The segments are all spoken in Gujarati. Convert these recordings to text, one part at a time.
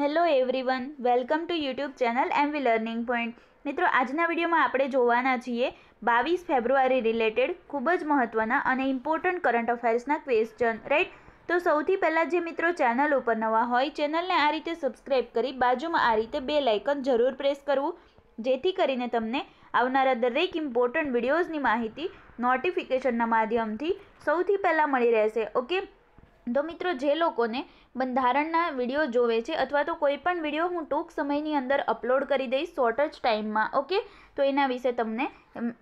hello everyone welcome to YouTube channel M V learning point મિત્રો આજના વિડીયોમાં આપણે જોવાના છીએ બાવીસ ફેબ્રુઆરી રિલેટેડ ખૂબ જ મહત્ત્વના અને ઇમ્પોર્ટન્ટ કરંટ અફેર્સના ક્વેશ્ચન રાઈટ તો સૌથી પહેલાં જે મિત્રો ચેનલ ઉપર નવા હોય ચેનલને આ રીતે સબસ્ક્રાઈબ કરી બાજુમાં આ રીતે બે લાઇકન જરૂર પ્રેસ કરવું જેથી કરીને તમને આવનારા દરેક ઇમ્પોર્ટન્ટ વિડીયોઝની માહિતી નોટિફિકેશનના માધ્યમથી સૌથી પહેલાં મળી રહેશે ઓકે તો મિત્રો જે લોકોને બંધારણના વિડીયો જોવે છે અથવા તો કોઈ પણ વિડીયો હું ટૂંક સમયની અંદર અપલોડ કરી દઈશ શોર્ટ જ ટાઈમમાં ઓકે તો એના વિશે તમને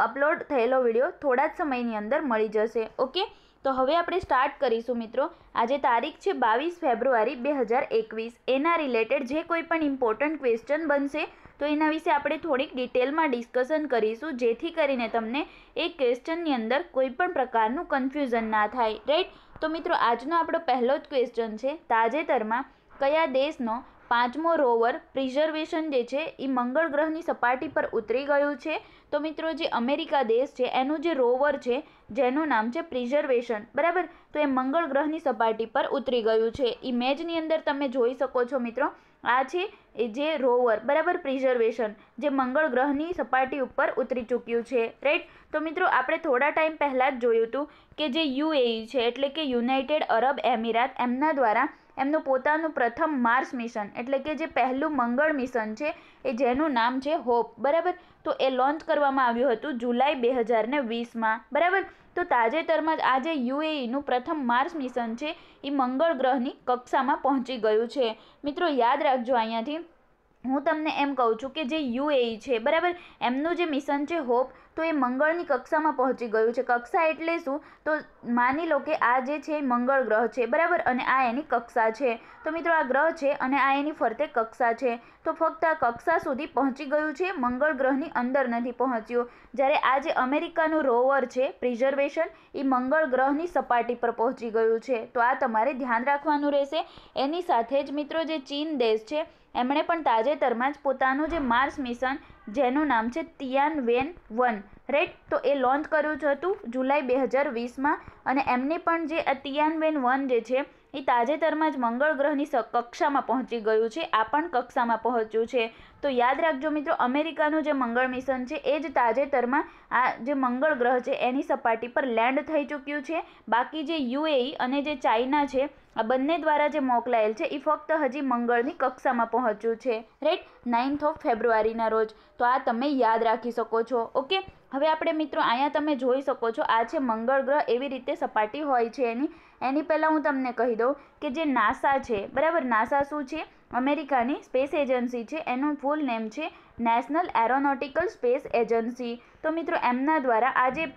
અપલોડ થયેલો વિડીયો થોડા જ સમયની અંદર મળી જશે ઓકે તો હવે આપણે સ્ટાર્ટ કરીશું મિત્રો આજે તારીખ છે બાવીસ ફેબ્રુઆરી બે હજાર એકવીસ એના રિલેટેડ જે કોઈ પણ ઇમ્પોર્ટન્ટ ક્વેશ્ચન બનશે તો એના વિશે આપણે થોડીક ડિટેલમાં ડિસ્કશન કરીશું જેથી કરીને તમને એ ક્વેશ્ચનની અંદર કોઈ પણ પ્રકારનું કન્ફ્યુઝન ના થાય રાઈટ તો મિત્રો આજનો આપણો પહેલો જ ક્વેશ્ચન છે તાજેતરમાં કયા દેશનો પાંચમો રોવર પ્રિઝર્વેશન જે છે એ મંગળ ગ્રહની સપાટી પર ઉતરી ગયું છે તો મિત્રો જે અમેરિકા દેશ છે એનું જે રોવર છે જેનું નામ છે પ્રિઝર્વેશન બરાબર તો એ મંગળ ગ્રહની સપાટી પર ઉતરી ગયું છે ઇમેજની અંદર તમે જોઈ શકો છો મિત્રો આ છે જે રોવર બરાબર પ્રિઝર્વેશન જે મંગળ ગ્રહની સપાટી ઉપર ઉતરી ચૂક્યું છે રાઈટ તો મિત્રો આપણે થોડા ટાઈમ પહેલાં જ જોયું હતું કે જે યુએઈ છે એટલે કે યુનાઇટેડ અરબ એમિરાત એમના દ્વારા એમનું પોતાનું પ્રથમ માર્સ મિશન એટલે કે જે પહેલું મંગળ મિશન છે એ જેનું નામ છે હોપ બરાબર તો એ લોન્ચ કરવામાં આવ્યું હતું જુલાઈ બે હજાર વીસમાં બરાબર તો તાજેતરમાં જ આજે યુએઈનું પ્રથમ માર્સ મિશન છે એ મંગળ ગ્રહની કક્ષામાં પહોંચી ગયું છે મિત્રો યાદ રાખજો અહીંયાથી હું તમને એમ કહું છું કે જે યુએઈ છે બરાબર એમનું જે મિશન છે હોપ તો એ મંગળની કક્ષામાં પહોંચી ગયું છે કક્ષા એટલે શું તો માની લો કે આ જે છે મંગળ ગ્રહ છે બરાબર અને આ એની કક્ષા છે તો મિત્રો આ ગ્રહ છે અને આ એની ફરતે કક્ષા છે તો ફક્ત આ કક્ષા સુધી પહોંચી ગયું છે મંગળ ગ્રહની અંદર નથી પહોંચ્યું જ્યારે આ જે અમેરિકાનું રોવર છે પ્રિઝર્વેશન એ મંગળ ગ્રહની સપાટી પર પહોંચી ગયું છે તો આ તમારે ધ્યાન રાખવાનું રહેશે એની સાથે જ મિત્રો જે ચીન દેશ છે એમણે પણ તાજેતરમાં જ પોતાનું જે માર્સ મિશન જેનું નામ છે તિયાન વેન વન રાઈટ તો એ લોન્ચ કર્યું હતું જુલાઈ બે હજાર વીસમાં અને એમની પણ જે આ તિયાન વેન વન જે છે એ તાજેતરમાં જ મંગળ ગ્રહની કક્ષામાં પહોંચી ગયું છે આ પણ કક્ષામાં પહોંચ્યું છે તો યાદ રાખજો મિત્રો અમેરિકાનું જે મંગળ મિશન છે એ જ તાજેતરમાં આ જે મંગળ ગ્રહ છે એની સપાટી પર લેન્ડ થઈ ચૂક્યું છે બાકી જે યુએઈ અને જે ચાઇના છે આ બંને દ્વારા જે મોકલાયેલ છે એ ફક્ત હજી મંગળની કક્ષામાં પહોંચ્યું છે રાઈટ નાઇન્થ ઓફ ફેબ્રુઆરીના રોજ તો આ તમે યાદ રાખી શકો છો ઓકે હવે આપણે મિત્રો અહીંયા તમે જોઈ શકો છો આ છે મંગળ ગ્રહ એવી રીતે સપાટી હોય છે એની એની પહેલાં હું તમને કહી દઉં કે જે નાસા છે બરાબર નાસા શું છે અમેરિકાની સ્પેસ એજન્સી છે એનું ફૂલ નેમ છે નેશનલ એરોનોટિકલ સ્પેસ એજન્સી તો મિત્રો એમના દ્વારા આ જે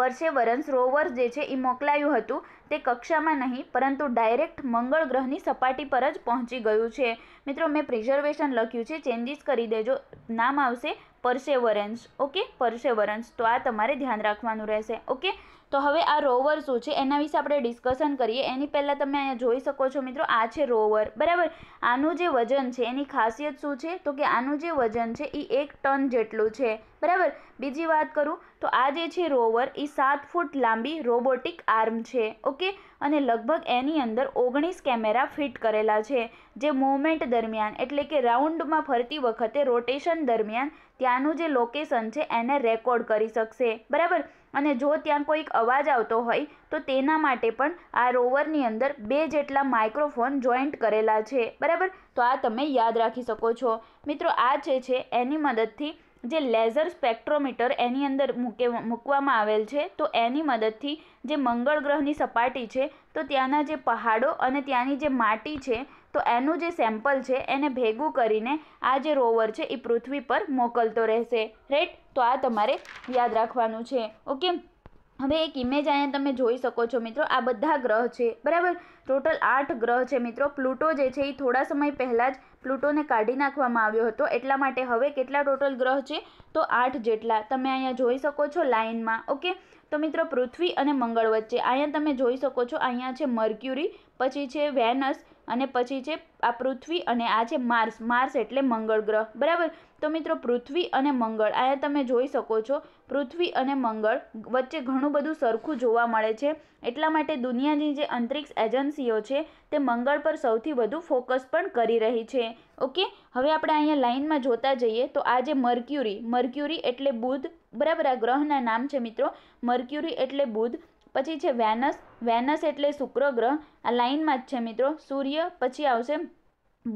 પર્સેવરન્સ રોવર જે છે એ મોકલાયું હતું તે કક્ષામાં નહીં પરંતુ ડાયરેક્ટ મંગળ ગ્રહની સપાટી પર જ પહોંચી ગયું છે મિત્રો મેં પ્રિઝર્વેશન લખ્યું છે ચેન્જીસ કરી દેજો નામ આવશે પરસેવરન્સ ઓકે પરસેવરન્સ તો આ તમારે ધ્યાન રાખવાનું રહેશે ઓકે તો હવે આ રોવર શું છે એના વિશે આપણે ડિસ્કશન કરીએ એની પહેલાં તમે અહીંયા જોઈ શકો છો મિત્રો આ છે રોવર બરાબર આનું જે વજન છે એની ખાસિયત શું છે તો કે આનું જે વજન છે એ એક ટન જેટલું છે બરાબર બીજી વાત કરું તો આ જે છે રોવર એ સાત ફૂટ લાંબી રોબોટિક આર્મ છે ઓકે અને લગભગ એની અંદર ઓગણીસ કેમેરા ફિટ કરેલા છે જે મૂવમેન્ટ દરમિયાન એટલે કે રાઉન્ડમાં ફરતી વખતે રોટેશન દરમિયાન ત્યાંનું જે લોકેશન છે એને રેકોર્ડ કરી શકશે બરાબર અને જો ત્યાં કોઈક અવાજ આવતો હોય તો તેના માટે પણ આ રોવરની અંદર બે જેટલા માઇક્રોફોન જોઈન્ટ કરેલા છે બરાબર તો આ તમે યાદ રાખી શકો છો મિત્રો આ જે છે એની મદદથી જે લેઝર સ્પેક્ટ્રોમીટર એની અંદર મૂકે મૂકવામાં આવેલ છે તો એની મદદથી જે મંગળ ગ્રહની સપાટી છે તો ત્યાંના જે પહાડો અને ત્યાંની જે માટી છે તો એનું જે સેમ્પલ છે એને ભેગું કરીને આ જે રોવર છે એ પૃથ્વી પર મોકલતો રહેશે રાઈટ તો આ તમારે યાદ રાખવાનું છે ઓકે હવે એક ઇમેજ અહીંયા તમે જોઈ શકો છો મિત્રો આ બધા ગ્રહ છે બરાબર ટોટલ આઠ ગ્રહ છે મિત્રો પ્લુટો જે છે એ થોડા સમય પહેલાં જ પ્લુટોને કાઢી નાખવામાં આવ્યો હતો એટલા માટે હવે કેટલા ટોટલ ગ્રહ છે તો આઠ જેટલા તમે અહીંયા જોઈ શકો છો લાઇનમાં ઓકે તો મિત્રો પૃથ્વી અને મંગળ વચ્ચે અહીંયા તમે જોઈ શકો છો અહીંયા છે મર્ક્યુરી પછી છે વેનસ અને પછી છે આ પૃથ્વી અને આ છે માર્સ માર્સ એટલે મંગળ ગ્રહ બરાબર તો મિત્રો પૃથ્વી અને મંગળ આયા તમે જોઈ શકો છો પૃથ્વી અને મંગળ વચ્ચે ઘણું બધું સરખું જોવા મળે છે એટલા માટે દુનિયાની જે અંતરિક્ષ એજન્સીઓ છે તે મંગળ પર સૌથી વધુ ફોકસ પણ કરી રહી છે ઓકે હવે આપણે અહીંયા લાઇનમાં જોતા જઈએ તો આ જે મર્ક્યુરી મર્ક્યુરી એટલે બુધ બરાબર આ ગ્રહના નામ છે મિત્રો મર્ક્યુરી એટલે બુધ પછી છે વેનસ વેનસ એટલે શુક્ર ગ્રહ આ લાઇનમાં જ છે મિત્રો સૂર્ય પછી આવશે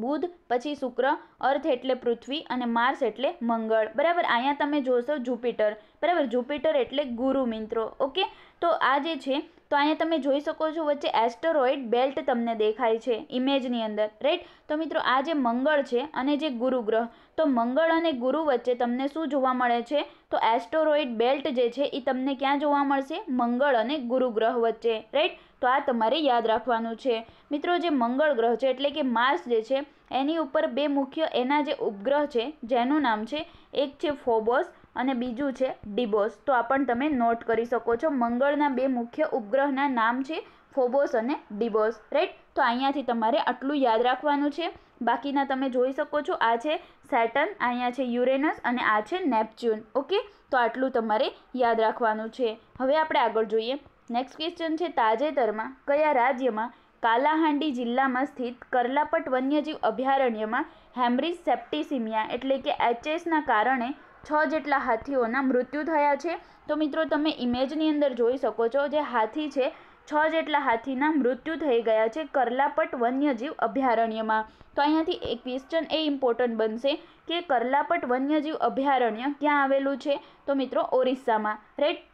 બુધ પછી શુક્ર અર્થ એટલે પૃથ્વી અને માર્સ એટલે મંગળ બરાબર અહીંયા તમે જોશો જુપિટર બરાબર જુપિટર એટલે ગુરુ મિત્રો ઓકે તો આ જે છે તો અહીંયા તમે જોઈ શકો છો વચ્ચે એસ્ટરોઇડ બેલ્ટ તમને દેખાય છે ઇમેજની અંદર રાઈટ તો મિત્રો આ જે મંગળ છે અને જે ગુરુ ગ્રહ તો મંગળ અને ગુરુ વચ્ચે તમને શું જોવા મળે છે તો એસ્ટરોઇડ બેલ્ટ જે છે એ તમને ક્યાં જોવા મળશે મંગળ અને ગુરુ ગ્રહ વચ્ચે રાઈટ તો આ તમારે યાદ રાખવાનું છે મિત્રો જે મંગળ ગ્રહ છે એટલે કે માર્સ જે છે એની ઉપર બે મુખ્ય એના જે ઉપગ્રહ છે જેનું નામ છે એક છે ફોબોસ અને બીજું છે ડિબોસ તો આ પણ તમે નોટ કરી શકો છો મંગળના બે મુખ્ય ઉપગ્રહના નામ છે ફોબોસ અને ડિબોસ રાઈટ તો અહીંયાથી તમારે આટલું યાદ રાખવાનું છે બાકીના તમે જોઈ શકો છો આ છે સેટન અહીંયા છે યુરેનસ અને આ છે નેપચ્યુન ઓકે તો આટલું તમારે યાદ રાખવાનું છે હવે આપણે આગળ જોઈએ નેક્સ્ટ ક્વેશ્ચન છે તાજેતરમાં કયા રાજ્યમાં કાલાહાંડી જિલ્લામાં સ્થિત કરલાપટ વન્યજીવ અભયારણ્યમાં હેમરીસ સેપ્ટિસિમિયા એટલે કે એચએસના કારણે છ જેટલા હાથીઓના મૃત્યુ થયા છે તો મિત્રો તમે ઇમેજની અંદર જોઈ શકો છો જે હાથી છે છ જેટલા હાથીના મૃત્યુ થઈ ગયા છે કરલાપટ વન્યજીવ અભયારણ્યમાં તો અહીંયાથી એક ક્વેશ્ચન એ ઇમ્પોર્ટન્ટ બનશે કે કરલાપટ વન્યજીવ અભયારણ્ય ક્યાં આવેલું છે તો મિત્રો ઓરિસ્સામાં રાઈટ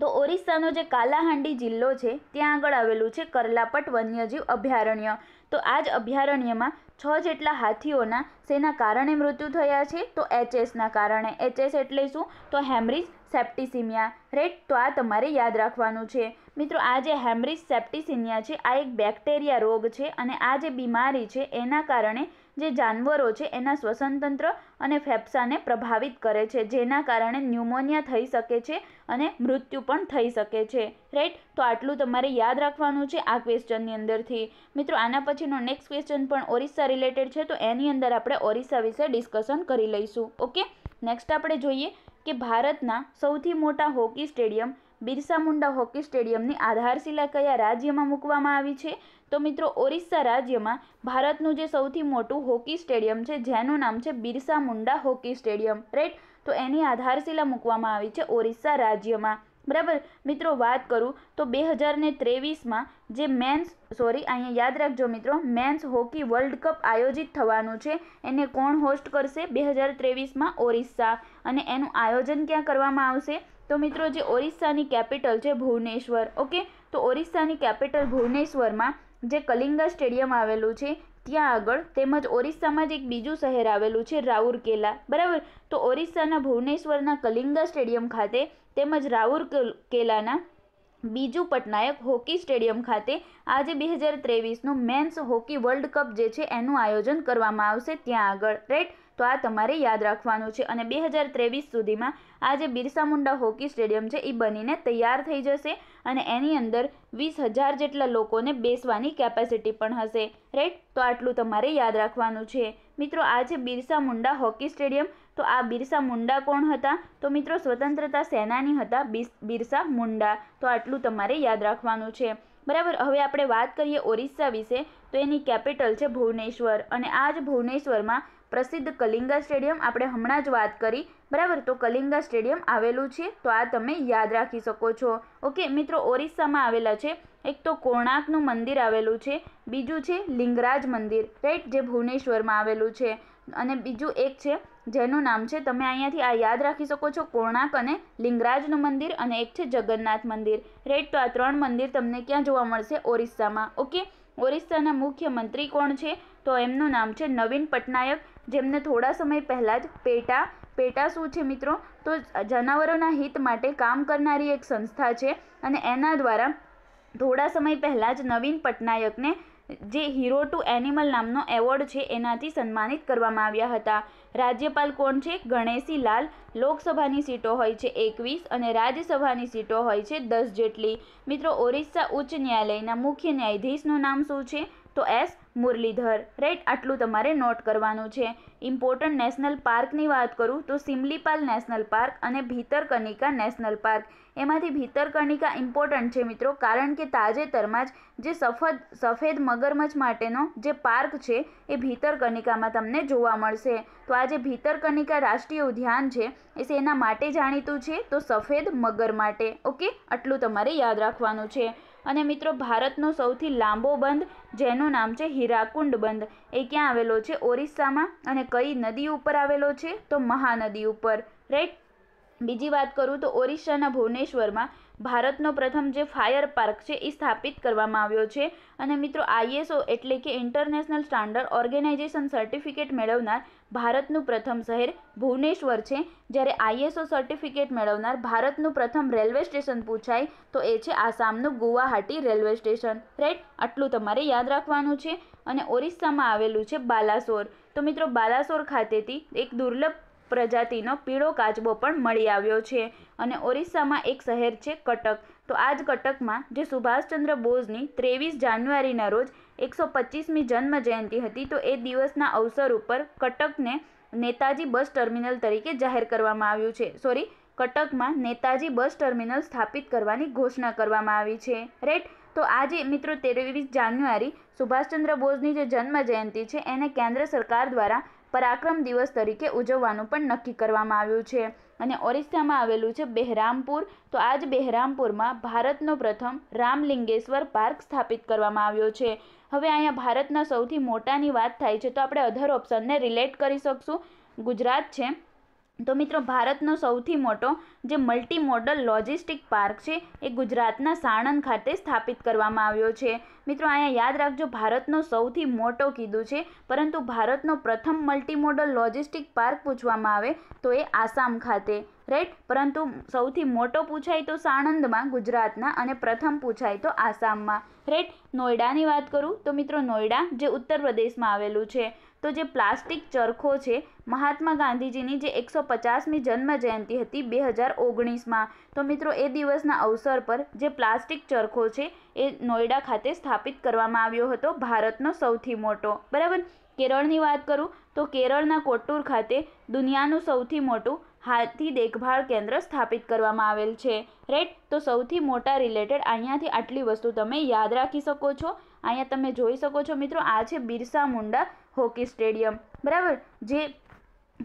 તો ઓરિસ્સાનો જે કાલાહાંડી જિલ્લો છે ત્યાં આગળ આવેલું છે કરલાપટ વન્યજીવ અભયારણ્ય તો આ જ અભયારણ્યમાં છ જેટલા હાથીઓના શેના કારણે મૃત્યુ થયા છે તો એચએસના કારણે એચએસ એટલે શું તો હેમરીજ સેપ્ટિસિમિયા રેટ તો આ તમારે યાદ રાખવાનું છે મિત્રો આ જે હેમરીજ સેપ્ટિસિમિયા છે આ એક બેક્ટેરિયા રોગ છે અને આ જે બીમારી છે એના કારણે જે જાનવરો છે એના શ્વસનતંત્ર અને ફેફસાને પ્રભાવિત કરે છે જેના કારણે ન્યુમોનિયા થઈ શકે છે અને મૃત્યુ પણ થઈ શકે છે રાઈટ તો આટલું તમારે યાદ રાખવાનું છે આ ક્વેશ્ચનની અંદરથી મિત્રો આના પછીનો નેક્સ્ટ ક્વેશ્ચન પણ ઓરિસ્સા રિલેટેડ છે તો એની અંદર આપણે ઓરિસ્સા વિશે ડિસ્કશન કરી લઈશું ઓકે નેક્સ્ટ આપણે જોઈએ કે ભારતના સૌથી મોટા hockey stadium Birsa Munda hockey સ્ટેડિયમની આધારશિલા કયા રાજ્યમાં મૂકવામાં આવી છે તો મિત્રો ઓરિસ્સા રાજ્યમાં ભારતનું જે સૌથી મોટું હોકી સ્ટેડિયમ છે જેનું નામ છે Birsa Munda hockey stadium right તો એની આધારશિલા મૂકવામાં આવી છે ઓરિસ્સા રાજ્યમાં બરાબર મિત્રો વાત કરું તો બે હજાર ને ત્રેવીસમાં જે મેન્સ સોરી અહીંયા યાદ રાખજો મિત્રો મેન્સ હોકી વર્લ્ડ કપ આયોજિત થવાનું છે એને કોણ હોસ્ટ કરશે બે હજાર ત્રેવીસમાં ઓરિસ્સા અને એનું આયોજન ક્યાં કરવામાં આવશે તો મિત્રો જે ઓરિસ્સાની કેપિટલ છે ભુવનેશ્વર ઓકે તો ઓરિસ્સાની કેપિટલ ભુવનેશ્વરમાં જે કલિંગા સ્ટેડિયમ આવેલું છે ત્યાં આગળ તેમજ ઓરિસ્સામાં જ એક બીજું શહેર આવેલું છે રાઉરકેલા બરાબર તો ઓરિસ્સાના ભુવનેશ્વરના કલિંગા સ્ટેડિયમ ખાતે તેમજ રાઉરકેલાના બીજું પટનાયક હોકી સ્ટેડિયમ ખાતે આજે બે હજાર ત્રેવીસનું મેન્સ હોકી વર્લ્ડ કપ જે છે એનું આયોજન કરવામાં આવશે ત્યાં આગળ રાઈટ તો આ તમારે યાદ રાખવાનું છે અને બે હજાર ત્રેવીસ સુધીમાં આજે બિરસા મુંડા હોકી સ્ટેડિયમ છે એ બનીને તૈયાર થઈ જશે અને એની અંદર વીસ હજાર જેટલા લોકોને બેસવાની કેપેસિટી પણ હશે રાઈટ તો આટલું તમારે યાદ રાખવાનું છે મિત્રો આ છે બિરસા મુંડા હોકી સ્ટેડિયમ તો આ બિરસા મુંડા કોણ હતા તો મિત્રો સ્વતંત્રતા સેનાની હતા બિરસા મુંડા તો આટલું તમારે યાદ રાખવાનું છે બરાબર હવે આપણે વાત કરીએ ઓરિસ્સા વિશે તો એની કેપિટલ છે ભુવનેશ્વર અને આ જ ભુવનેશ્વરમાં પ્રસિદ્ધ કલિંગા સ્ટેડિયમ આપણે હમણાં જ વાત કરી બરાબર તો કલિંગા સ્ટેડિયમ આવેલું છે તો આ તમે યાદ રાખી શકો છો ઓકે મિત્રો ઓરિસ્સામાં આવેલા છે એક તો કોણાર્કનું મંદિર આવેલું છે બીજું છે લિંગરાજ મંદિર રાઈટ જે ભુવનેશ્વરમાં આવેલું છે અને બીજું એક છે જેનું નામ છે તમે અહીંયાથી આ યાદ રાખી શકો છો કોણાક અને લિંગરાજનું મંદિર અને એક છે જગન્નાથ મંદિર રેટ તો આ ત્રણ મંદિર તમને ક્યાં જોવા મળશે ઓરિસ્સામાં ઓકે ઓરિસ્સાના મુખ્યમંત્રી કોણ છે તો એમનું નામ છે નવીન પટનાયક જેમને થોડા સમય પહેલાં જ પેટા પેટા શું છે મિત્રો તો જનાવરોના હિત માટે કામ કરનારી એક સંસ્થા છે અને એના દ્વારા થોડા સમય પહેલાં જ નવીન પટનાયકને જે હીરો ટુ એનિમલ નામનો એવોર્ડ છે એનાથી સન્માનિત કરવામાં આવ્યા હતા રાજ્યપાલ કોણ છે ગણેશી લાલ લોકસભાની સીટો હોય છે એકવીસ અને રાજ્યસભાની સીટો હોય છે દસ જેટલી મિત્રો ઓરિસ્સા ઉચ્ચ ન્યાયાલયના મુખ્ય ન્યાયાધીશનું નામ શું છે તો એસ મુરલીધર રાઈટ આટલું તમારે નોટ કરવાનું છે ઇમ્પોર્ટન્ટ નેશનલ પાર્કની વાત કરું તો સિમલીપાલ નેશનલ પાર્ક અને ભીતરકનિકા નેશનલ પાર્ક એમાંથી ભીતરકણિકા ઇમ્પોર્ટન્ટ છે મિત્રો કારણ કે તાજેતરમાં જ જે સફદ સફેદ મગરમચ્છ માટેનો જે પાર્ક છે એ ભીતરકણિકામાં તમને જોવા મળશે તો આ જે ભીતરકણિકા રાષ્ટ્રીય ઉદ્યાન છે એ એના માટે જાણીતું છે તો સફેદ મગર માટે ઓકે આટલું તમારે યાદ રાખવાનું છે અને મિત્રો ભારતનો સૌથી લાંબો બંધ જેનું નામ છે હીરાકુંડ બંધ એ ક્યાં આવેલો છે ઓરિસ્સામાં અને કઈ નદી ઉપર આવેલો છે તો મહાનદી ઉપર રાઈટ બીજી વાત કરું તો ઓરિસ્સાના ભુવનેશ્વરમાં ભારતનો પ્રથમ જે ફાયર પાર્ક છે એ સ્થાપિત કરવામાં આવ્યો છે અને મિત્રો આઈએસઓ એટલે કે ઇન્ટરનેશનલ સ્ટાન્ડર્ડ ઓર્ગેનાઇઝેશન સર્ટિફિકેટ મેળવનાર ભારતનું પ્રથમ શહેર ભુવનેશ્વર છે જ્યારે આઈએસઓ સર્ટિફિકેટ મેળવનાર ભારતનું પ્રથમ રેલવે સ્ટેશન પૂછાય તો એ છે આસામનું ગુવાહાટી રેલવે સ્ટેશન રાઈટ આટલું તમારે યાદ રાખવાનું છે અને ઓરિસ્સામાં આવેલું છે બાલાસોર તો મિત્રો બાલાસોર ખાતેથી એક દુર્લભ પ્રજાતિનો પીળો કાચબો પણ મળી આવ્યો છે અને ઓરિસ્સામાં એક શહેર છે કટક તો આ જ કટકમાં જે સુભાષચંદ્ર બોઝની ત્રેવીસ જાન્યુઆરીના રોજ એકસો પચીસમી જન્મ જયંતિ હતી તો એ દિવસના અવસર ઉપર કટકને નેતાજી બસ ટર્મિનલ તરીકે જાહેર કરવામાં આવ્યું છે સોરી કટકમાં નેતાજી બસ ટર્મિનલ સ્થાપિત કરવાની ઘોષણા કરવામાં આવી છે રાઈટ તો આજે મિત્રો તેરવીસ જાન્યુઆરી સુભાષચંદ્ર બોઝની જે જન્મ જયંતિ છે એને કેન્દ્ર સરકાર દ્વારા પરાક્રમ દિવસ તરીકે ઉજવવાનું પણ નક્કી કરવામાં આવ્યું છે અને ઓરિસ્સામાં આવેલું છે બહેરામપુર તો આજ બહેરામપુરમાં ભારતનો પ્રથમ રામલિંગેશ્વર પાર્ક સ્થાપિત કરવામાં આવ્યો છે હવે અહીંયા ભારતના સૌથી મોટાની વાત થાય છે તો આપણે અધર ઓપ્શનને રિલેટ કરી શકશું ગુજરાત છે તો મિત્રો ભારતનો સૌથી મોટો જે મલ્ટી મોડલ લોજિસ્ટિક પાર્ક છે એ ગુજરાતના સાણંદ ખાતે સ્થાપિત કરવામાં આવ્યો છે મિત્રો અહીંયા યાદ રાખજો ભારતનો સૌથી મોટો કીધું છે પરંતુ ભારતનો પ્રથમ મલ્ટી મોડલ લોજિસ્ટિક પાર્ક પૂછવામાં આવે તો એ આસામ ખાતે રાઈટ પરંતુ સૌથી મોટો પૂછાય તો સાણંદમાં ગુજરાતના અને પ્રથમ પૂછાય તો આસામમાં રાઈટ નોઈડાની વાત કરું તો મિત્રો નોઈડા જે ઉત્તર પ્રદેશમાં આવેલું છે તો જે પ્લાસ્ટિક ચરખો છે મહાત્મા ગાંધીજીની જે એકસો પચાસમી જન્મ જયંતિ હતી બે હજાર ઓગણીસમાં તો મિત્રો એ દિવસના અવસર પર જે પ્લાસ્ટિક ચરખો છે એ નોઈડા ખાતે સ્થાપિત કરવામાં આવ્યો હતો ભારતનો સૌથી મોટો બરાબર કેરળની વાત કરું તો કેરળના કોટ્ટુર ખાતે દુનિયાનું સૌથી મોટું હાથી દેખભાળ કેન્દ્ર સ્થાપિત કરવામાં આવેલ છે રાઈટ તો સૌથી મોટા રિલેટેડ અહીંયાથી આટલી વસ્તુ તમે યાદ રાખી શકો છો અહીંયા તમે જોઈ શકો છો મિત્રો આ છે બિરસા મુંડા હોકી સ્ટેડિયમ બરાબર જે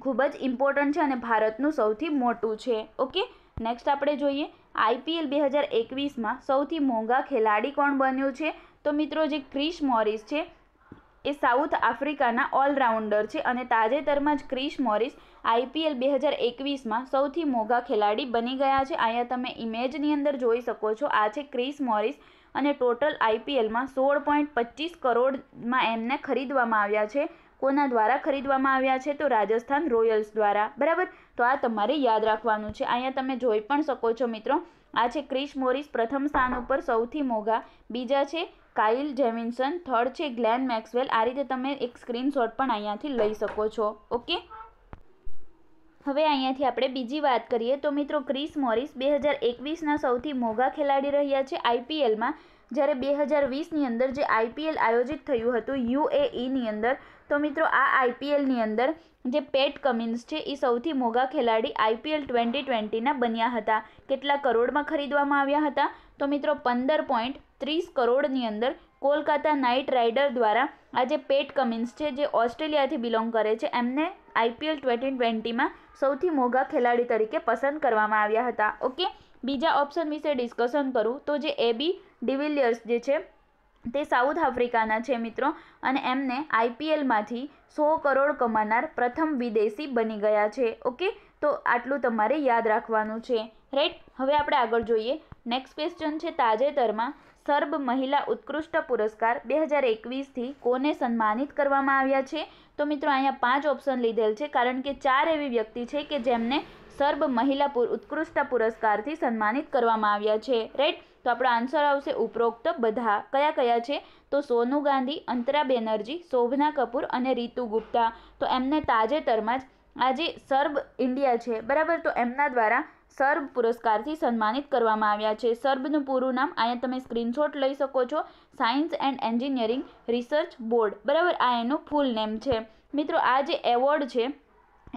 ખૂબ જ ઇમ્પોર્ટન્ટ છે અને ભારતનું સૌથી મોટું છે ઓકે નેક્સ્ટ આપણે જોઈએ આઈપીએલ બે હજાર એકવીસમાં સૌથી મોંઘા ખેલાડી કોણ બન્યું છે તો મિત્રો જે ક્રિશ મોરિસ છે એ સાઉથ આફ્રિકાના ઓલરાઉન્ડર છે અને તાજેતરમાં જ ક્રિશ મોરિસ આઈપીએલ બે હજાર એકવીસમાં સૌથી મોંઘા ખેલાડી બની ગયા છે અહીંયા તમે ઇમેજની અંદર જોઈ શકો છો આ છે ક્રિસ મોરિસ અને ટોટલ આઈપીએલમાં સોળ પોઈન્ટ પચીસ કરોડમાં એમને ખરીદવામાં આવ્યા છે કોના દ્વારા ખરીદવામાં આવ્યા છે તો રાજસ્થાન રોયલ્સ દ્વારા બરાબર તો આ તમારે યાદ રાખવાનું છે અહીંયા તમે જોઈ પણ શકો છો મિત્રો આ છે ક્રિશ મોરિસ પ્રથમ સ્થાન ઉપર સૌથી મોંઘા બીજા છે કાઇલ જેમિન્સન થર્ડ છે ગ્લેન મેક્સવેલ આ રીતે તમે એક સ્ક્રીનશોટ પણ અહીંયાથી લઈ શકો છો ઓકે હવે અહીંયાથી આપણે બીજી વાત કરીએ તો મિત્રો ક્રિસ મોરિસ બે હજાર એકવીસના સૌથી મોંઘા ખેલાડી રહ્યા છે આઈપીએલમાં જ્યારે બે હજાર વીસની અંદર જે આઈપીએલ આયોજિત થયું હતું યુએઈની અંદર તો મિત્રો આ આઈપીએલની અંદર જે પેટ કમિન્સ છે એ સૌથી મોંઘા ખેલાડી આઈપીએલ ટ્વેન્ટી ટ્વેન્ટીના બન્યા હતા કેટલા કરોડમાં ખરીદવામાં આવ્યા હતા તો મિત્રો પંદર પોઈન્ટ ત્રીસ કરોડની અંદર કોલકાતા નાઇટ રાઇડર દ્વારા આજે પેટ કમિન્સ છે જે ઓસ્ટ્રેલિયાથી બિલોંગ કરે છે એમને આઈપીએલ ટ્વેન્ટી ટ્વેન્ટીમાં સૌથી મોઘા ખેલાડી તરીકે પસંદ કરવામાં આવ્યા હતા ઓકે બીજા ઓપ્શન વિશે ડિસ્કશન કરું તો જે એબી ડિવિલિયર્સ જે છે તે સાઉથ આફ્રિકાના છે મિત્રો અને એમને આઈપીએલમાંથી સો કરોડ કમાનાર પ્રથમ વિદેશી બની ગયા છે ઓકે તો આટલું તમારે યાદ રાખવાનું છે રાઈટ હવે આપણે આગળ જોઈએ નેક્સ્ટ ક્વેશ્ચન છે તાજેતરમાં સર્બ મહિલા ઉત્કૃષ્ટ પુરસ્કાર બે હજાર એકવીસથી કોને સન્માનિત કરવામાં આવ્યા છે તો મિત્રો અહીંયા પાંચ ઓપ્શન લીધેલ છે કારણ કે ચાર એવી વ્યક્તિ છે કે જેમને સર્બ મહિલા ઉત્કૃષ્ટ પુરસ્કારથી સન્માનિત કરવામાં આવ્યા છે રાઈટ તો આપણો આન્સર આવશે ઉપરોક્ત બધા કયા કયા છે તો સોનુ ગાંધી અંતરા બેનર્જી શોભના કપૂર અને રીતુ ગુપ્તા તો એમને તાજેતરમાં જ આજે સર્બ ઇન્ડિયા છે બરાબર તો એમના દ્વારા સર્બ પુરસ્કારથી સન્માનિત કરવામાં આવ્યા છે સર્બનું પૂરું નામ અહીંયા તમે સ્ક્રીનશોટ લઈ શકો છો science and engineering research board બરાબર આ એનું ફૂલ નેમ છે મિત્રો આ જે એવોર્ડ છે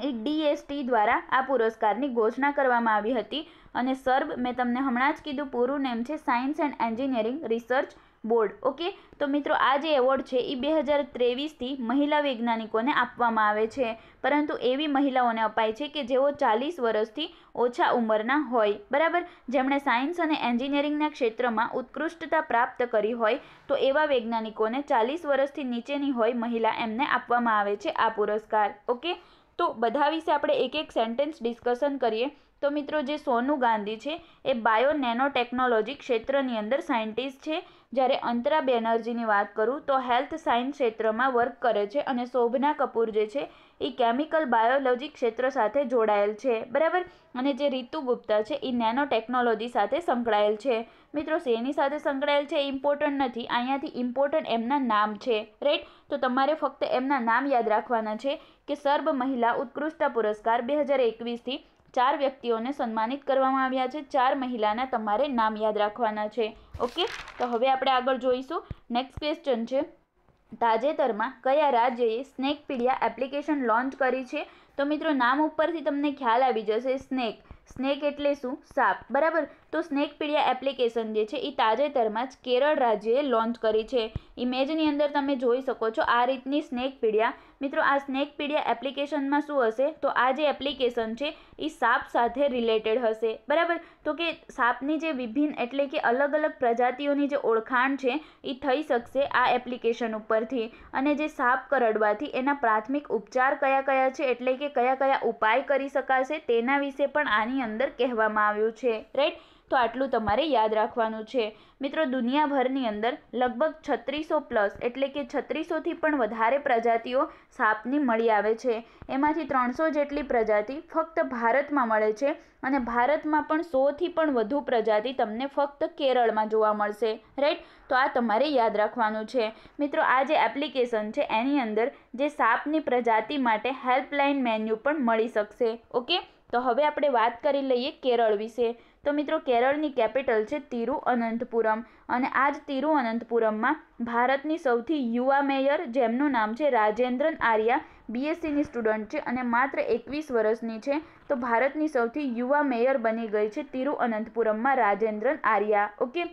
એ ડીએસટી દ્વારા આ પુરસ્કારની ઘોષણા કરવામાં આવી હતી અને સર્બ મેં તમને હમણાં જ કીધું પૂરું નેમ છે science and engineering research board okay તો મિત્રો આ જે એવોર્ડ છે એ બે હજાર ત્રેવીસથી મહિલા વૈજ્ઞાનિકોને આપવામાં આવે છે પરંતુ એવી મહિલાઓને અપાય છે કે જેઓ ચાલીસ વર્ષથી ઓછા ઉંમરના હોય બરાબર જેમણે સાયન્સ અને એન્જિનિયરિંગના ક્ષેત્રમાં ઉત્કૃષ્ટતા પ્રાપ્ત કરી હોય તો એવા વૈજ્ઞાનિકોને ચાલીસ વર્ષથી નીચેની હોય મહિલા એમને આપવામાં આવે છે આ પુરસ્કાર ઓકે તો બધા વિશે આપણે એક એક સેન્ટેન્સ ડિસ્કશન કરીએ તો મિત્રો જે સોનુ ગાંધી છે એ બાયો નેનોટેકનોલોજી ક્ષેત્રની અંદર સાયન્ટિસ્ટ છે જ્યારે અંતરા બેનર્જીની વાત કરું તો હેલ્થ સાયન્સ ક્ષેત્રમાં વર્ક કરે છે અને શોભના કપૂર જે છે એ કેમિકલ બાયોલોજી ક્ષેત્ર સાથે જોડાયેલ છે બરાબર અને જે રીતુ ગુપ્તા છે એ નેનો ટેકનોલોજી સાથે સંકળાયેલ છે મિત્રો શેની સાથે સંકળાયેલ છે એ ઇમ્પોર્ટન્ટ નથી અહીંયાથી ઇમ્પોર્ટન્ટ એમના નામ છે રાઈટ તો તમારે ફક્ત એમના નામ યાદ રાખવાના છે કે સર્વ મહિલા ઉત્કૃષ્ટ પુરસ્કાર બે હજાર એકવીસથી ચાર વ્યક્તિઓને સન્માનિત કરવામાં આવ્યા છે ચાર મહિલાના તમારે નામ યાદ રાખવાના છે ઓકે તો હવે આપણે આગળ જોઈશું નેક્સ્ટ ક્વેશ્ચન છે તાજેતરમાં કયા રાજ્યએ સ્નેક પીડિયા એપ્લિકેશન લોન્ચ કરી છે તો મિત્રો નામ ઉપરથી તમને ખ્યાલ આવી જશે સ્નેક સ્નેક એટલે શું સાપ બરાબર તો સ્નેકપીડિયા એપ્લિકેશન જે છે એ તાજેતરમાં જ કેરળ રાજ્યએ લોન્ચ કરી છે ઇમેજની અંદર તમે જોઈ શકો છો આ રીતની સ્નેકપીડિયા મિત્રો આ સ્નેકપીડિયા એપ્લિકેશનમાં શું હશે તો આ જે એપ્લિકેશન છે એ સાપ સાથે રિલેટેડ હશે બરાબર તો કે સાપની જે વિભિન્ન એટલે કે અલગ અલગ પ્રજાતિઓની જે ઓળખાણ છે એ થઈ શકશે આ એપ્લિકેશન ઉપરથી અને જે સાપ કરડવાથી એના પ્રાથમિક ઉપચાર કયા કયા છે એટલે કે કયા કયા ઉપાય કરી શકાશે તેના વિશે પણ આની અંદર કહેવામાં આવ્યું છે રાઈટ તો આટલું તમારે યાદ રાખવાનું છે મિત્રો દુનિયાભરની અંદર લગભગ છત્રીસો પ્લસ એટલે કે છત્રીસોથી પણ વધારે પ્રજાતિઓ સાપની મળી આવે છે એમાંથી ત્રણસો જેટલી પ્રજાતિ ફક્ત ભારતમાં મળે છે અને ભારતમાં પણ સોથી પણ વધુ પ્રજાતિ તમને ફક્ત કેરળમાં જોવા મળશે રાઈટ તો આ તમારે યાદ રાખવાનું છે મિત્રો આ જે એપ્લિકેશન છે એની અંદર જે સાપની પ્રજાતિ માટે હેલ્પલાઇન મેન્યુ પણ મળી શકશે ઓકે તો હવે આપણે વાત કરી લઈએ કેરળ વિશે તો મિત્રો કેરળની કેપિટલ છે તિરુઅનંતપુરમ અને આ જ તિરુઅનંતપુરમમાં ભારતની સૌથી યુવા મેયર જેમનું નામ છે રાજેન્દ્રન આર્યા બીએસસીની સ્ટુડન્ટ છે અને માત્ર એકવીસ વર્ષની છે તો ભારતની સૌથી યુવા મેયર બની ગઈ છે તિરુઅનંતપુરમમાં રાજેન્દ્રન આર્યા ઓકે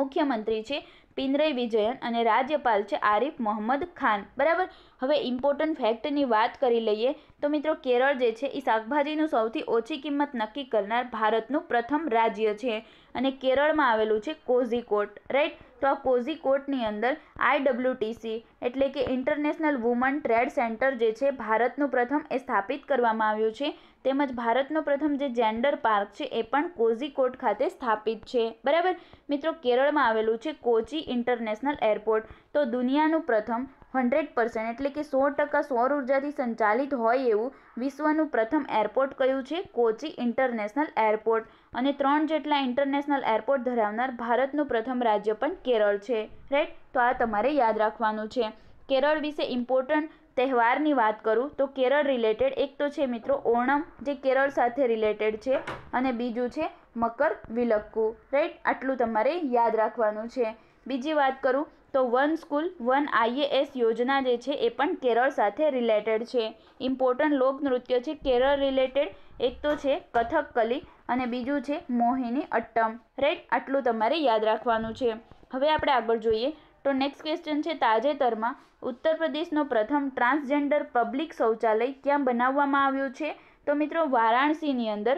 મુખ્યમંત્રી છે પિનરઈ વિજયન અને રાજ્યપાલ છે આરિફ મોહમ્મદ ખાન બરાબર હવે ઇમ્પોર્ટન્ટ ફેક્ટની વાત કરી લઈએ તો મિત્રો કેરળ જે છે એ શાકભાજીનું સૌથી ઓછી કિંમત નક્કી કરનાર ભારતનું પ્રથમ રાજ્ય છે અને કેરળમાં આવેલું છે કોઝીકોટ રાઈટ તો આ કોઝીકોટની અંદર આઈડબ્લ્યુટીસી એટલે કે ઇન્ટરનેશનલ વુમન ટ્રેડ સેન્ટર જે છે ભારતનું પ્રથમ એ સ્થાપિત કરવામાં આવ્યું છે તેમજ ભારતનો પ્રથમ જે જેન્ડર પાર્ક છે એ પણ કોઝીકોટ ખાતે સ્થાપિત છે બરાબર મિત્રો કેરળમાં આવેલું છે કોચી ઇન્ટરનેશનલ એરપોર્ટ તો દુનિયાનું પ્રથમ હન્ડ્રેડ પર્સન્ટ એટલે કે સો ટકા સૌર ઉર્જાથી સંચાલિત હોય એવું વિશ્વનું પ્રથમ એરપોર્ટ કયું છે કોચી ઇન્ટરનેશનલ એરપોર્ટ અને ત્રણ જેટલા ઇન્ટરનેશનલ એરપોર્ટ ધરાવનાર ભારતનું પ્રથમ રાજ્ય પણ કેરળ છે રાઈટ તો આ તમારે યાદ રાખવાનું છે કેરળ વિશે ઇમ્પોર્ટન્ટ તહેવારની વાત કરું તો કેરળ રિલેટેડ એક તો છે મિત્રો ઓણમ જે કેરળ સાથે રિલેટેડ છે અને બીજું છે મકર વિલક્કુ રાઈટ આટલું તમારે યાદ રાખવાનું છે બીજી વાત કરું તો વન સ્કૂલ વન આઈએએસ યોજના જે છે એ પણ કેરળ સાથે રિલેટેડ છે ઇમ્પોર્ટન્ટ લોકનૃત્ય છે કેરળ રિલેટેડ એક તો છે કથકકલી અને બીજું છે મોહિની અટ્ટમ રાઈટ આટલું તમારે યાદ રાખવાનું છે હવે આપણે આગળ જોઈએ તો નેક્સ્ટ ક્વેશ્ચન છે તાજેતરમાં ઉત્તર પ્રદેશનો પ્રથમ ટ્રાન્સજેન્ડર પબ્લિક શૌચાલય ક્યાં બનાવવામાં આવ્યો છે તો મિત્રો વારાણસીની અંદર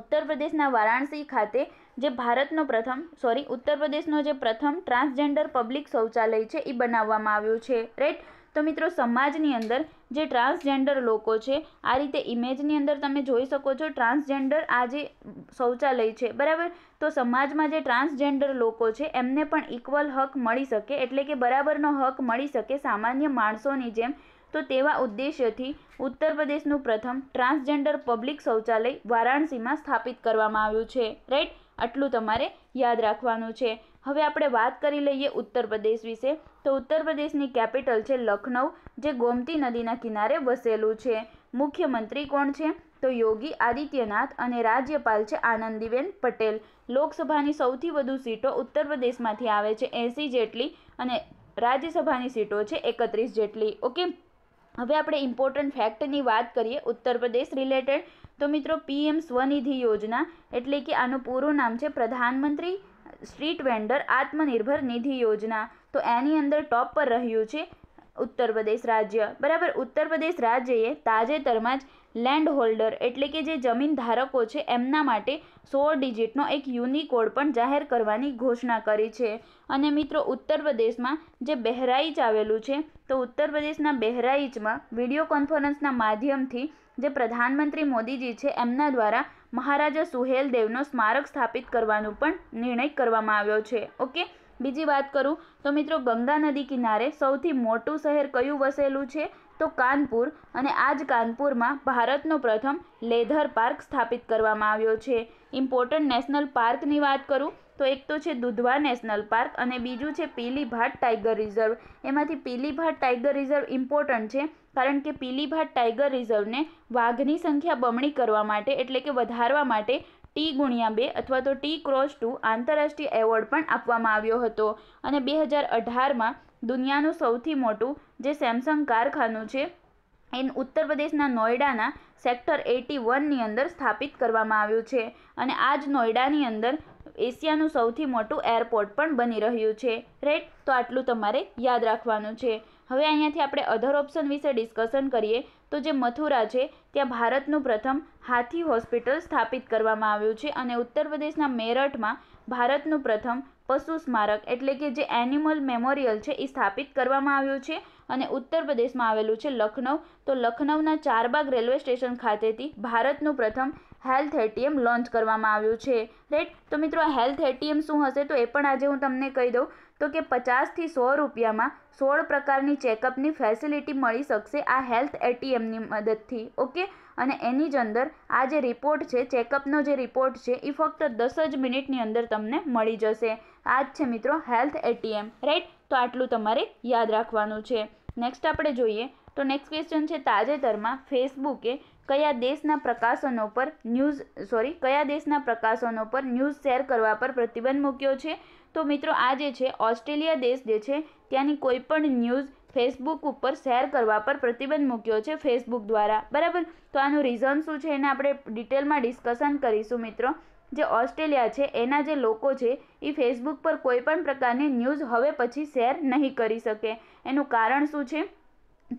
ઉત્તર પ્રદેશના વારાણસી ખાતે જે ભારતનો પ્રથમ સોરી ઉત્તર પ્રદેશનો જે પ્રથમ ટ્રાન્સજેન્ડર પબ્લિક શૌચાલય છે એ બનાવવામાં આવ્યું છે રાઈટ તો મિત્રો સમાજની અંદર જે ટ્રાન્સજેન્ડર લોકો છે આ રીતે ઇમેજની અંદર તમે જોઈ શકો છો ટ્રાન્સજેન્ડર આ જે શૌચાલય છે બરાબર તો સમાજમાં જે ટ્રાન્સજેન્ડર લોકો છે એમને પણ ઇક્વલ હક મળી શકે એટલે કે બરાબરનો હક મળી શકે સામાન્ય માણસોની જેમ તો તેવા ઉદ્દેશ્યથી ઉત્તર પ્રદેશનું પ્રથમ ટ્રાન્સજેન્ડર પબ્લિક શૌચાલય વારાણસીમાં સ્થાપિત કરવામાં આવ્યું છે રાઈટ આટલું તમારે યાદ રાખવાનું છે હવે આપણે વાત કરી લઈએ ઉત્તર પ્રદેશ વિશે તો ઉત્તર પ્રદેશની કેપિટલ છે લખનઉ જે ગોમતી નદીના કિનારે વસેલું છે મુખ્યમંત્રી કોણ છે તો યોગી આદિત્યનાથ અને રાજ્યપાલ છે આનંદીબેન પટેલ લોકસભાની સૌથી વધુ સીટો ઉત્તર પ્રદેશમાંથી આવે છે એંસી જેટલી અને રાજ્યસભાની સીટો છે એકત્રીસ જેટલી ઓકે હવે આપણે ઇમ્પોર્ટન્ટ ફેક્ટની વાત કરીએ ઉત્તર પ્રદેશ રિલેટેડ તો મિત્રો પીએમ સ્વનિધિ યોજના એટલે કે આનું પૂરું નામ છે પ્રધાનમંત્રી સ્ટ્રીટ વેન્ડર આત્મનિર્ભર નિધિ યોજના તો એની અંદર ટોપ પર રહ્યું છે ઉત્તર પ્રદેશ રાજ્ય બરાબર ઉત્તર પ્રદેશ રાજ્યએ તાજેતરમાં જ લેન્ડ હોલ્ડર એટલે કે જે જમીન ધારકો છે એમના માટે સોળ ડિજિટનો એક યુનિકોડ પણ જાહેર કરવાની ઘોષણા કરી છે અને મિત્રો ઉત્તર પ્રદેશમાં જે બહેરાઈચ આવેલું છે તો ઉત્તર પ્રદેશના બહેરાઈચમાં વિડીયો કોન્ફરન્સના માધ્યમથી જે પ્રધાનમંત્રી મોદીજી છે એમના દ્વારા મહારાજા સુહેલદેવનો સ્મારક સ્થાપિત કરવાનો પણ નિર્ણય કરવામાં આવ્યો છે ઓકે બીજી વાત કરું તો મિત્રો ગંગા નદી કિનારે સૌથી મોટું શહેર કયું વસેલું છે તો કાનપુર અને આજ કાનપુરમાં ભારતનો પ્રથમ લેધર પાર્ક સ્થાપિત કરવામાં આવ્યો છે ઇમ્પોર્ટન્ટ નેશનલ પાર્કની વાત કરું તો એક તો છે દુધવા નેશનલ પાર્ક અને બીજું છે પીલીભાટ ટાઈગર રિઝર્વ એમાંથી પીલીભાટ ટાઈગર રિઝર્વ ઇમ્પોર્ટન્ટ છે કારણ કે પીલીભાટ ટાઈગર રિઝર્વને વાઘની સંખ્યા બમણી કરવા માટે એટલે કે વધારવા માટે ટી ગુણ્યા બે અથવા તો ટી ક્રોસ ટુ આંતરરાષ્ટ્રીય એવોર્ડ પણ આપવામાં આવ્યો હતો અને બે હજાર અઢારમાં દુનિયાનું સૌથી મોટું જે સેમસંગ કારખાનું છે એન ઉત્તર પ્રદેશના નોઈડાના સેક્ટર એટી વનની અંદર સ્થાપિત કરવામાં આવ્યું છે અને આ જ નોઈડાની અંદર એશિયાનું સૌથી મોટું એરપોર્ટ પણ બની રહ્યું છે રાઈટ તો આટલું તમારે યાદ રાખવાનું છે હવે અહીંયાથી આપણે અધર ઓપ્શન વિશે ડિસ્કશન કરીએ તો જે મથુરા છે ત્યાં ભારતનું પ્રથમ હાથી હોસ્પિટલ સ્થાપિત કરવામાં આવ્યું છે અને ઉત્તર પ્રદેશના મેરઠમાં ભારતનું પ્રથમ પશુ સ્મારક એટલે કે જે એનિમલ મેમોરિયલ છે એ સ્થાપિત કરવામાં આવ્યું છે અને ઉત્તર પ્રદેશમાં આવેલું છે લખનઉ તો લખનઉના ચારબાગ રેલવે સ્ટેશન ખાતેથી ભારતનું પ્રથમ હેલ્થ એટીએમ લોન્ચ કરવામાં આવ્યું છે રાઈટ તો મિત્રો આ હેલ્થ એટીએમ શું હશે તો એ પણ આજે હું તમને કહી દઉં તો કે પચાસથી સો રૂપિયામાં સોળ પ્રકારની ચેકઅપની ફેસિલિટી મળી શકશે આ હેલ્થ એટીએમની મદદથી ઓકે અને એની જ અંદર આ જે રિપોર્ટ છે ચેકઅપનો જે રિપોર્ટ છે એ ફક્ત દસ જ મિનિટની અંદર તમને મળી જશે આ જ છે મિત્રો હેલ્થ એટીએમ રાઈટ તો આટલું તમારે યાદ રાખવાનું છે નેક્સ્ટ આપણે જોઈએ તો નેક્સ્ટ ક્વેશ્ચન છે તાજેતરમાં ફેસબુકે કયા દેશના પ્રકાશનો પર ન્યૂઝ સોરી કયા દેશના પ્રકાશનો પર ન્યૂઝ શેર કરવા પર પ્રતિબંધ મૂક્યો છે તો મિત્રો આ જે છે ઓસ્ટ્રેલિયા દેશ જે છે ત્યાંની કોઈપણ ન્યૂઝ ફેસબુક ઉપર શેર કરવા પર પ્રતિબંધ મૂક્યો છે ફેસબુક દ્વારા બરાબર તો આનું રીઝન શું છે એને આપણે ડિટેલમાં ડિસ્કશન કરીશું મિત્રો જે ઓસ્ટ્રેલિયા છે એના જે લોકો છે એ ફેસબુક પર કોઈપણ પ્રકારની ન્યૂઝ હવે પછી શેર નહીં કરી શકે એનું કારણ શું છે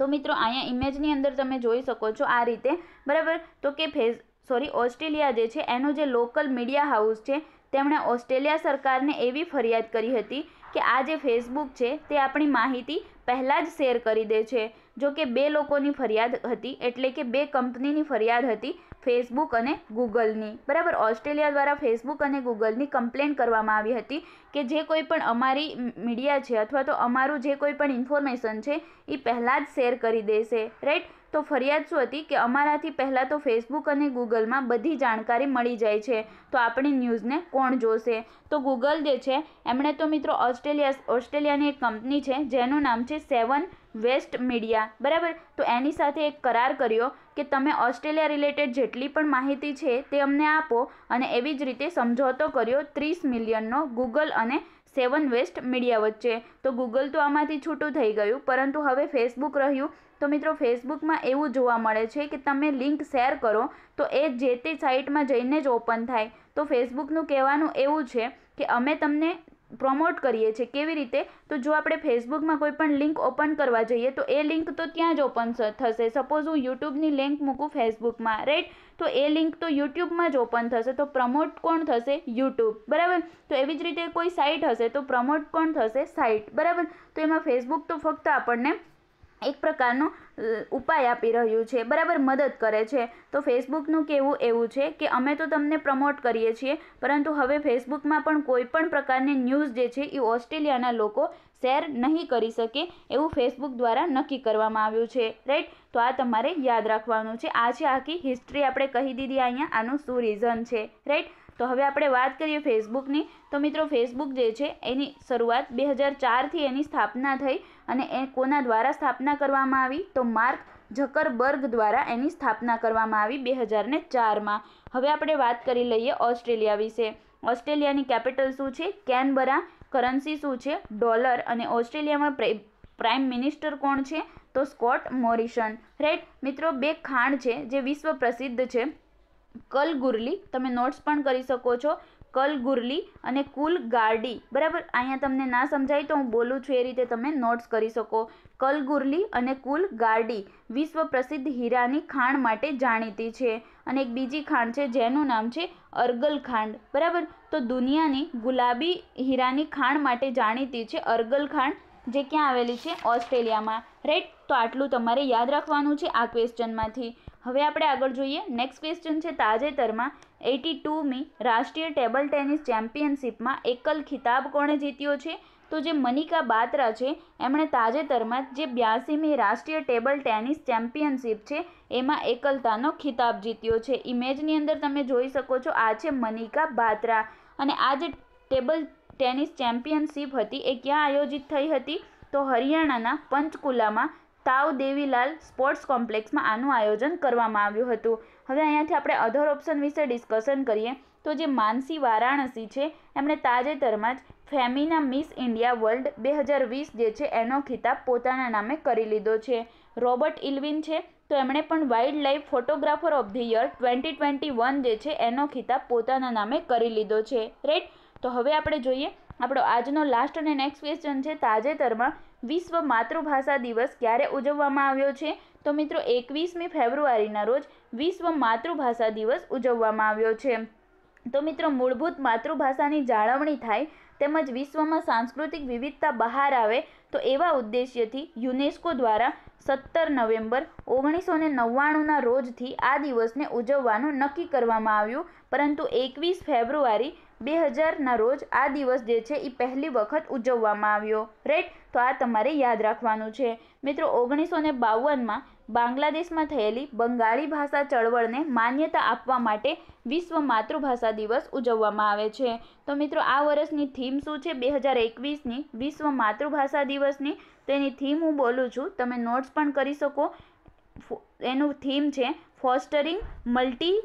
તો મિત્રો અહીંયા ઇમેજની અંદર તમે જોઈ શકો છો આ રીતે બરાબર તો કે ફેસ સોરી ઓસ્ટ્રેલિયા જે છે એનું જે લોકલ મીડિયા હાઉસ છે તેમણે ઓસ્ટ્રેલિયા સરકારને એવી ફરિયાદ કરી હતી કે આ જે ફેસબુક છે તે આપણી માહિતી પહેલાં જ શેર કરી દે છે જો કે બે લોકોની ફરિયાદ હતી એટલે કે બે કંપનીની ફરિયાદ હતી ફેસબુક અને ગૂગલની બરાબર ઓસ્ટ્રેલિયા દ્વારા ફેસબુક અને ગૂગલની કમ્પ્લેન કરવામાં આવી હતી કે જે કોઈ પણ અમારી મીડિયા છે અથવા તો અમારું જે કોઈ પણ ઇન્ફોર્મેશન છે એ પહેલાં જ શેર કરી દેશે રાઈટ તો ફરિયાદ શું હતી કે અમારાથી પહેલાં તો ફેસબુક અને ગૂગલમાં બધી જાણકારી મળી જાય છે તો આપણી ન્યૂઝને કોણ જોશે તો ગૂગલ જે છે એમણે તો મિત્રો ઓસ્ટ્રેલિયા ઓસ્ટ્રેલિયાની એક કંપની છે જેનું નામ છે સેવન વેસ્ટ મીડિયા બરાબર તો એની સાથે એક કરાર કર્યો કે તમે ઓસ્ટ્રેલિયા રિલેટેડ જેટલી પણ માહિતી છે તે અમને આપો અને એવી જ રીતે સમજોતો કર્યો ત્રીસ મિલિયનનો ગૂગલ અને સેવન વેસ્ટ મીડિયા વચ્ચે તો ગૂગલ તો આમાંથી છૂટું થઈ ગયું પરંતુ હવે ફેસબુક રહ્યું તો મિત્રો ફેસબુકમાં એવું જોવા મળે છે કે તમે લિંક શેર કરો તો એ જે તે સાઇટમાં જઈને જ ઓપન થાય તો ફેસબુકનું કહેવાનું એવું છે કે અમે તમને પ્રમોટ કરીએ છીએ કેવી રીતે તો જો આપણે ફેસબુકમાં કોઈ પણ લિંક ઓપન કરવા જઈએ તો એ લિંક તો ત્યાં જ ઓપન થશે સપોઝ હું યુટ્યુબની લિંક મૂકું ફેસબુકમાં રાઈટ તો એ લિંક તો યુટ્યુબમાં જ ઓપન થશે તો પ્રમોટ કોણ થશે યુટ્યુબ બરાબર તો એવી જ રીતે કોઈ સાઇટ હશે તો પ્રમોટ કોણ થશે સાઇટ બરાબર તો એમાં ફેસબુક તો ફક્ત આપણને એક પ્રકારનો ઉપાય આપી રહ્યું છે બરાબર મદદ કરે છે તો ફેસબુકનું કેવું એવું છે કે અમે તો તમને પ્રમોટ કરીએ છીએ પરંતુ હવે ફેસબુકમાં પણ કોઈપણ પ્રકારની ન્યૂઝ જે છે એ ઓસ્ટ્રેલિયાના લોકો શેર નહીં કરી શકે એવું ફેસબુક દ્વારા નક્કી કરવામાં આવ્યું છે રાઈટ તો આ તમારે યાદ રાખવાનું છે આ છે આખી હિસ્ટ્રી આપણે કહી દીધી અહીંયા આનું શું રીઝન છે રાઈટ તો હવે આપણે વાત કરીએ ફેસબુકની તો મિત્રો ફેસબુક જે છે એની શરૂઆત બે હજાર ચારથી એની સ્થાપના થઈ અને એ કોના દ્વારા સ્થાપના કરવામાં આવી તો માર્ક ઝકરબર્ગ દ્વારા એની સ્થાપના કરવામાં આવી બે હજારને ચારમાં હવે આપણે વાત કરી લઈએ ઓસ્ટ્રેલિયા વિશે ઓસ્ટ્રેલિયાની કેપિટલ શું છે કેનબરા કરન્સી શું છે ડોલર અને ઓસ્ટ્રેલિયામાં પ્રાઇમ મિનિસ્ટર કોણ છે તો સ્કોટ મોરિશન રાઈટ મિત્રો બે ખાણ છે જે વિશ્વ પ્રસિદ્ધ છે કલગુરલી તમે નોટ્સ પણ કરી શકો છો કલગુરલી અને કુલ ગાર્ડી બરાબર અહીંયા તમને ના સમજાય તો હું બોલું છું એ રીતે તમે નોટ્સ કરી શકો કલગુરલી અને કુલ ગાર્ડી વિશ્વ પ્રસિદ્ધ હીરાની ખાણ માટે જાણીતી છે અને એક બીજી ખાંડ છે જેનું નામ છે અર્ગલ ખાંડ બરાબર તો દુનિયાની ગુલાબી હીરાની ખાણ માટે જાણીતી છે અર્ગલ ખાંડ જે ક્યાં આવેલી છે ઓસ્ટ્રેલિયામાં રાઈટ તો આટલું તમારે યાદ રાખવાનું છે આ ક્વેશ્ચનમાંથી હવે આપણે આગળ જોઈએ નેક્સ્ટ ક્વેશ્ચન છે તાજેતરમાં એટી ટુમી રાષ્ટ્રીય ટેબલ ટેનિસ ચેમ્પિયનશિપમાં એકલ ખિતાબ કોણે જીત્યો છે તો જે મનિકા બાત્રા છે એમણે તાજેતરમાં જે બ્યાસીમી રાષ્ટ્રીય ટેબલ ટેનિસ ચેમ્પિયનશિપ છે એમાં એકલતાનો ખિતાબ જીત્યો છે ઇમેજની અંદર તમે જોઈ શકો છો આ છે મનિકા બાત્રા અને આ જે ટેબલ ટેનિસ ચેમ્પિયનશિપ હતી એ ક્યાં આયોજિત થઈ હતી તો હરિયાણાના પંચકુલામાં સાવ દેવીલાલ સ્પોર્ટ્સ કોમ્પ્લેક્સમાં આનું આયોજન કરવામાં આવ્યું હતું હવે અહીંયાથી આપણે અધર ઓપ્શન વિશે ડિસ્કશન કરીએ તો જે માનસી વારાણસી છે એમણે તાજેતરમાં જ ફેમિના મિસ ઇન્ડિયા વર્લ્ડ બે હજાર વીસ જે છે એનો ખિતાબ પોતાના નામે કરી લીધો છે રોબર્ટ ઇલ્વિન છે તો એમણે પણ wildlife photographer of the year twenty twenty one જે છે એનો ખિતાબ પોતાના નામે કરી લીધો છે રાઈટ તો હવે આપણે જોઈએ આપણો આજનો લાસ્ટ અને નેક્સ્ટ ક્વેશ્ચન છે તાજેતરમાં વિશ્વ માતૃભાષા દિવસ ક્યારે ઉજવવામાં આવ્યો છે તો મિત્રો એકવીસમી ફેબ્રુઆરીના રોજ વિશ્વ માતૃભાષા દિવસ ઉજવવામાં આવ્યો છે તો મિત્રો મૂળભૂત માતૃભાષાની જાળવણી થાય તેમજ વિશ્વમાં સાંસ્કૃતિક વિવિધતા બહાર આવે તો એવા ઉદ્દેશ્યથી યુનેસ્કો દ્વારા સત્તર નવેમ્બર ઓગણીસો ને નવ્વાણુંના રોજથી આ દિવસને ઉજવવાનું નક્કી કરવામાં આવ્યું પરંતુ એકવીસ ફેબ્રુઆરી બે હજારના રોજ આ દિવસ જે છે એ પહેલી વખત ઉજવવામાં આવ્યો રાઈટ તો આ તમારે યાદ રાખવાનું છે મિત્રો ઓગણીસો ને બાવનમાં બાંગ્લાદેશમાં થયેલી બંગાળી ભાષા ચળવળને માન્યતા આપવા માટે વિશ્વ માતૃભાષા દિવસ ઉજવવામાં આવે છે તો મિત્રો આ વર્ષની થીમ શું છે બે હજાર એકવીસની વિશ્વ માતૃભાષા દિવસની તેની થીમ હું બોલું છું તમે નોટ્સ પણ કરી શકો એનું થીમ છે ફોસ્ટરિંગ મલ્ટી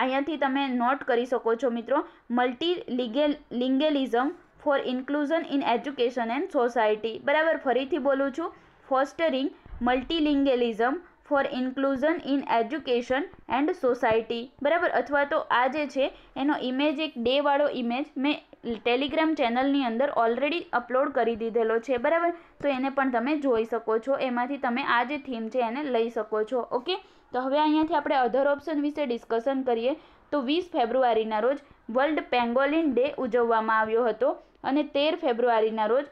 અહીંયાથી તમે નોટ કરી શકો છો મિત્રો multilingualism for inclusion in education and society બરાબર ફરીથી બોલું છું fostering multilingualism for inclusion in education and society બરાબર અથવા તો આ જે છે એનો ઇમેજ એક ડેવાળો ઇમેજ મેં ટેલિગ્રામ ચેનલની અંદર ઓલરેડી અપલોડ કરી દીધેલો છે બરાબર તો એને પણ તમે જોઈ શકો છો એમાંથી તમે આ જે થીમ છે એને લઈ શકો છો ઓકે તો હવે અહીંયાથી આપણે અધર ઓપ્શન વિશે ડિસ્કશન કરીએ તો વીસ ફેબ્રુઆરીના રોજ વર્લ્ડ પેંગોલિન ડે ઉજવવામાં આવ્યો હતો અને તેર ફેબ્રુઆરીના રોજ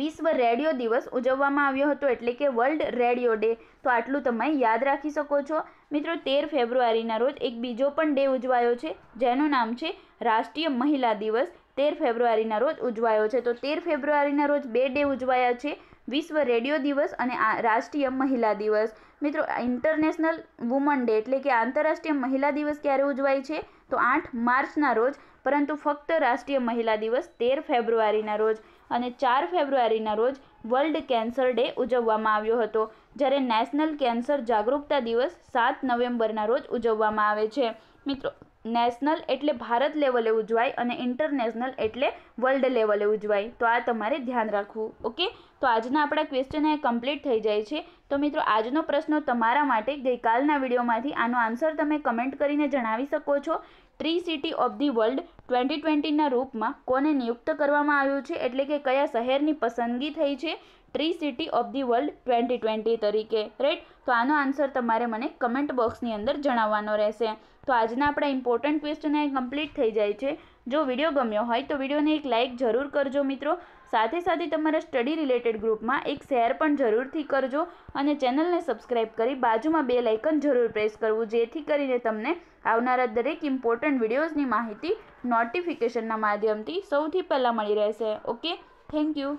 વિશ્વ રેડિયો દિવસ ઉજવવામાં આવ્યો હતો એટલે કે વર્લ્ડ રેડિયો ડે તો આટલું તમે યાદ રાખી શકો છો મિત્રો તેર ફેબ્રુઆરીના રોજ એક બીજો પણ ડે ઉજવાયો છે જેનું નામ છે રાષ્ટ્રીય મહિલા દિવસ તેર ફેબ્રુઆરીના રોજ ઉજવાયો છે તો તેર ફેબ્રુઆરીના રોજ બે ડે ઉજવાયા છે વિશ્વ રેડિયો દિવસ અને રાષ્ટ્રીય મહિલા દિવસ મિત્રો ઇન્ટરનેશનલ વુમન ડે એટલે કે આંતરરાષ્ટ્રીય મહિલા દિવસ ક્યારે ઉજવાય છે તો આઠ માર્ચના રોજ પરંતુ ફક્ત રાષ્ટ્રીય મહિલા દિવસ તેર ફેબ્રુઆરીના રોજ અને ચાર ફેબ્રુઆરીના રોજ વર્લ્ડ કેન્સર ડે ઉજવવામાં આવ્યો હતો જ્યારે નેશનલ કેન્સર જાગૃતતા દિવસ સાત નવેમ્બરના રોજ ઉજવવામાં આવે છે મિત્રો નેશનલ એટલે ભારત લેવલે ઉજવાય અને ઇન્ટરનેશનલ એટલે વર્લ્ડ લેવલે ઉજવાય તો આ તમારે ધ્યાન રાખવું ઓકે તો આજના આપણા ક્વેશ્ચન એ કમ્પ્લીટ થઈ જાય છે તો મિત્રો આજનો પ્રશ્ન તમારા માટે ગઈકાલના વિડીયોમાંથી આનો આન્સર તમે કમેન્ટ કરીને જણાવી શકો છો tree city of the world twenty ટ્વેન્ટીના રૂપમાં કોને નિયુક્ત કરવામાં આવ્યું છે એટલે કે કયા શહેરની પસંદગી થઈ છે tree city of the world twenty twenty તરીકે રાઈટ તો આનો આન્સર તમારે મને કમેન્ટ બોક્સની અંદર જણાવવાનો રહેશે તો આજના આપણા ઇમ્પોર્ટન્ટ ક્વેશ્ચન અહીં કમ્પ્લીટ થઈ જાય છે જો વિડીયો ગમ્યો હોય તો વિડીયોને એક લાઇક જરૂર કરજો મિત્રો સાથે સાથે તમારા સ્ટડી રિલેટેડ ગ્રુપમાં એક શેર પણ જરૂરથી કરજો અને ચેનલને સબસ્ક્રાઇબ કરી બાજુમાં બે લાઇકન જરૂર પ્રેસ કરવું જેથી કરીને તમને આવનારા દરેક ઇમ્પોર્ટન્ટ વિડીયોઝની માહિતી નોટિફિકેશનના માધ્યમથી સૌથી પહેલાં મળી રહેશે ઓકે થેન્ક યુ